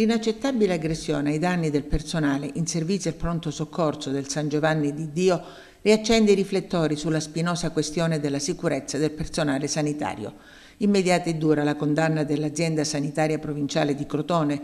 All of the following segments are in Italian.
L'inaccettabile aggressione ai danni del personale in servizio al pronto soccorso del San Giovanni di Dio riaccende i riflettori sulla spinosa questione della sicurezza del personale sanitario. Immediata e dura la condanna dell'azienda sanitaria provinciale di Crotone,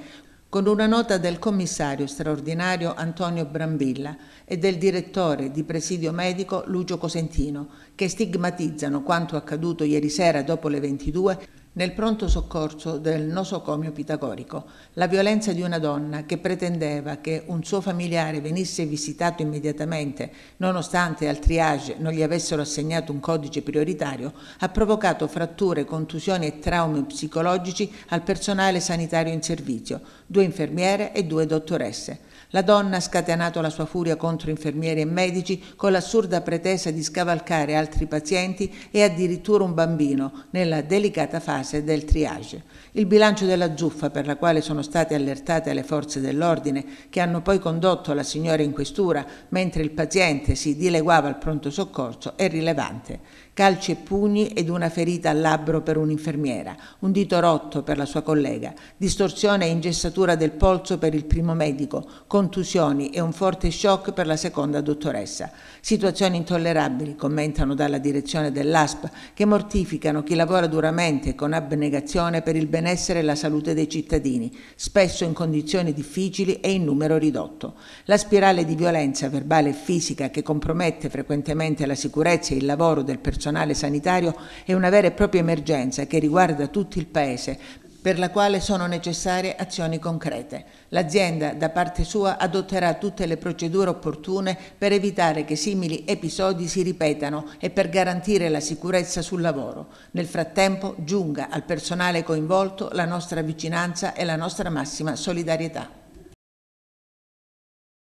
con una nota del commissario straordinario Antonio Brambilla e del direttore di presidio medico Lucio Cosentino, che stigmatizzano quanto accaduto ieri sera dopo le 22 nel pronto soccorso del nosocomio pitagorico la violenza di una donna che pretendeva che un suo familiare venisse visitato immediatamente nonostante al triage non gli avessero assegnato un codice prioritario ha provocato fratture, contusioni e traumi psicologici al personale sanitario in servizio, due infermiere e due dottoresse. La donna ha scatenato la sua furia contro infermieri e medici con l'assurda pretesa di scavalcare altri pazienti e addirittura un bambino nella delicata fase fase del triage. Il bilancio della zuffa per la quale sono state allertate le forze dell'ordine, che hanno poi condotto la signora in questura mentre il paziente si dileguava al pronto soccorso, è rilevante. Calci e pugni ed una ferita al labbro per un'infermiera, un dito rotto per la sua collega, distorsione e ingessatura del polso per il primo medico, contusioni e un forte shock per la seconda dottoressa. Situazioni intollerabili, commentano dalla direzione dell'ASP, che mortificano chi lavora duramente con un'abnegazione per il benessere e la salute dei cittadini, spesso in condizioni difficili e in numero ridotto. La spirale di violenza verbale e fisica che compromette frequentemente la sicurezza e il lavoro del personale sanitario è una vera e propria emergenza che riguarda tutto il Paese, per la quale sono necessarie azioni concrete. L'azienda da parte sua adotterà tutte le procedure opportune per evitare che simili episodi si ripetano e per garantire la sicurezza sul lavoro. Nel frattempo giunga al personale coinvolto la nostra vicinanza e la nostra massima solidarietà.